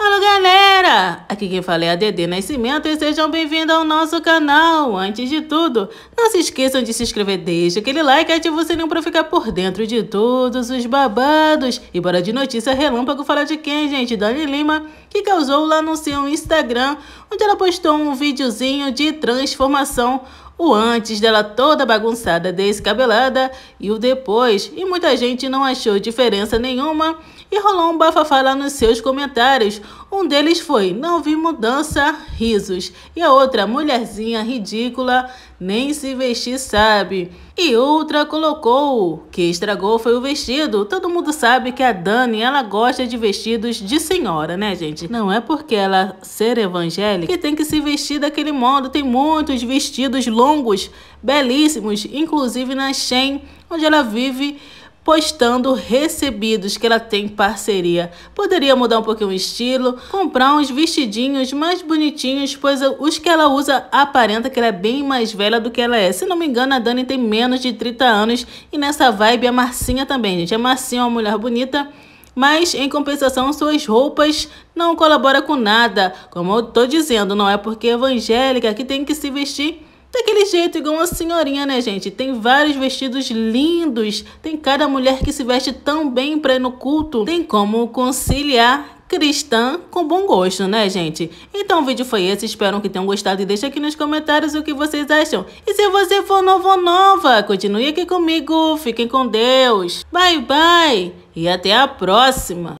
Alô galera, aqui quem fala é a Dedê Nascimento e sejam bem-vindos ao nosso canal. Antes de tudo, não se esqueçam de se inscrever, deixa aquele like e ativa o sininho para ficar por dentro de todos os babados. E bora de notícia relâmpago falar de quem, gente? Dani Lima, que causou lá no seu Instagram, onde ela postou um videozinho de transformação o antes dela toda bagunçada, descabelada, e o depois, e muita gente não achou diferença nenhuma, e rolou um bafafá lá nos seus comentários. Um deles foi: Não vi mudança, risos. E a outra, mulherzinha ridícula, nem se vestir sabe. E outra colocou: Que estragou foi o vestido. Todo mundo sabe que a Dani, ela gosta de vestidos de senhora, né, gente? Não é porque ela ser evangélica que tem que se vestir daquele modo. Tem muitos vestidos longos longos, belíssimos, inclusive na Shein, onde ela vive postando recebidos que ela tem parceria. Poderia mudar um pouquinho o estilo, comprar uns vestidinhos mais bonitinhos, pois os que ela usa aparenta que ela é bem mais velha do que ela é. Se não me engano, a Dani tem menos de 30 anos e nessa vibe a é Marcinha também, gente. A é Marcinha é uma mulher bonita. Mas, em compensação, suas roupas não colaboram com nada. Como eu tô dizendo, não é porque é evangélica que tem que se vestir Daquele jeito, igual uma senhorinha, né, gente? Tem vários vestidos lindos. Tem cada mulher que se veste tão bem para ir no culto. Tem como conciliar cristã com bom gosto, né, gente? Então o vídeo foi esse, espero que tenham gostado e deixe aqui nos comentários o que vocês acham. E se você for novo ou nova, continue aqui comigo, fiquem com Deus. Bye, bye e até a próxima.